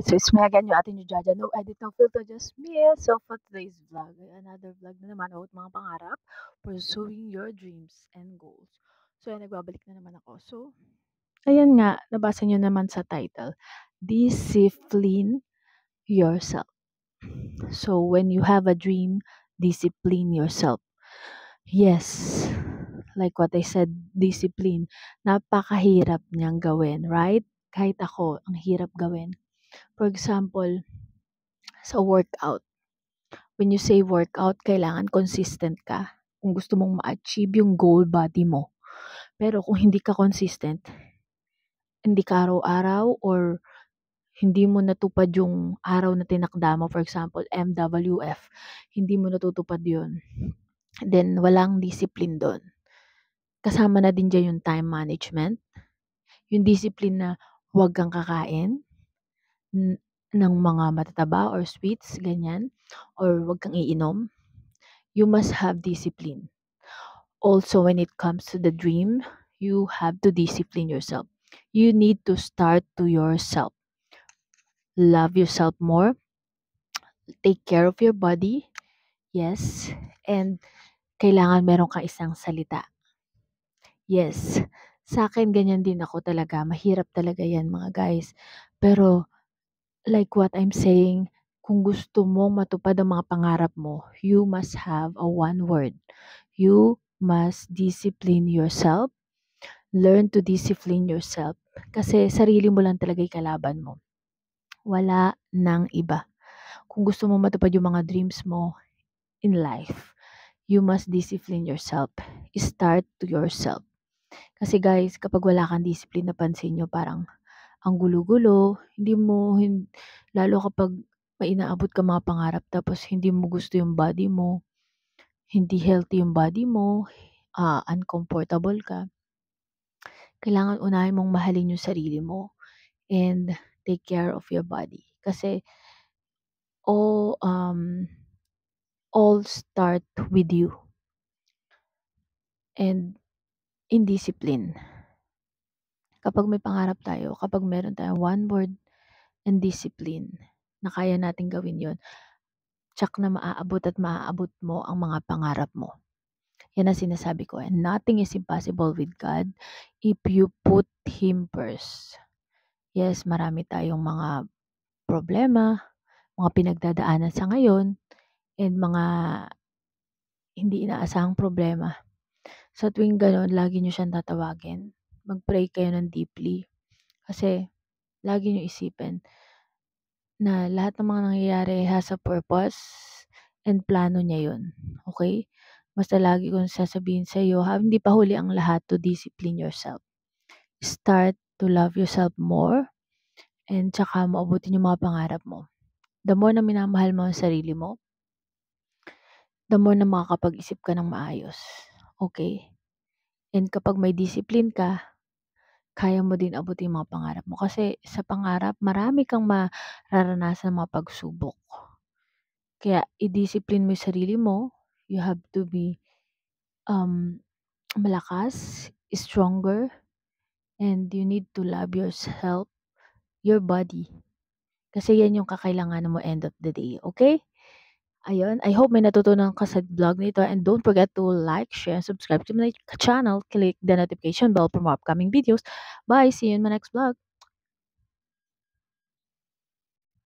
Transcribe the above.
So, it's me again, yung ating Jaja. No edit, no filter, just me. So, for today's vlog, another vlog na naman about mga pangarap, pursuing your dreams and goals. So, ayan, nagbabalik na naman ako. So, ayan nga, nabasa nyo naman sa title, Discipline Yourself. So, when you have a dream, discipline yourself. Yes, like what I said, discipline. Napakahirap niyang gawin, right? Kahit ako, ang hirap gawin For example, sa workout. When you say workout, kailangan consistent ka kung gusto mong ma-achieve yung goal body mo. Pero kung hindi ka consistent, hindi ka araw-araw or hindi mo natupad yung araw na tinakda mo, for example, MWF, hindi mo natutupad yun. Then, walang discipline doon. Kasama na din dyan yung time management, yung discipline na huwag kang kakain, Hmm, ng mga matataba or sweets, ganyan, or wag kang iinom. You must have discipline. Also, when it comes to the dream, you have to discipline yourself. You need to start to yourself. Love yourself more. Take care of your body. Yes. And kailangan meron kang isang salita. Yes. Sa akin, ganyan din ako talaga. Mahirap talaga yan, mga guys. Pero, Like what I'm saying, kung gusto mong matupad ang mga pangarap mo, you must have a one word. You must discipline yourself. Learn to discipline yourself. Kasi sarili mo lang talaga yung kalaban mo. Wala nang iba. Kung gusto mo matupad yung mga dreams mo in life, you must discipline yourself. Start to yourself. Kasi guys, kapag wala kang discipline, napansin nyo parang ang gulo-gulo, hindi mo, hin, lalo kapag may inaabot ka mga pangarap tapos hindi mo gusto yung body mo, hindi healthy yung body mo, uh, uncomfortable ka, kailangan unahin mong mahalin yung sarili mo and take care of your body. Kasi all, um, all start with you and in discipline kapag may pangarap tayo, kapag meron tayong one word and discipline na kaya natin gawin yon tsak na maaabot at maaabot mo ang mga pangarap mo. Yan ang sinasabi ko. And nothing is impossible with God if you put Him first. Yes, marami tayong mga problema, mga pinagdadaanan sa ngayon, and mga hindi inaasahang problema. Sa tuwing ganon, lagi nyo siyang tatawagin mag-pray kayo ng deeply. Kasi, lagi nyo isipin na lahat ng mga nangyayari has a purpose and plano niya yun. Okay? Basta lagi kong sasabihin sa iyo, hindi pa huli ang lahat to discipline yourself. Start to love yourself more and tsaka maabutin yung mga pangarap mo. The more na minamahal mo ang sarili mo, the more na makakapag-isip ka ng maayos. Okay? And kapag may discipline ka, kaya mo din abutin yung mga pangarap mo. Kasi sa pangarap, marami kang mararanasan ng mga pagsubok. Kaya, i-discipline mo yung sarili mo. You have to be um, malakas, stronger, and you need to love yourself, your body. Kasi yan yung kakailangan mo end of the day, okay? Ayun, I hope may natutunan ka sa vlog nito and don't forget to like, share, and subscribe to my channel. Click the notification bell for more upcoming videos. Bye! See you in my next vlog!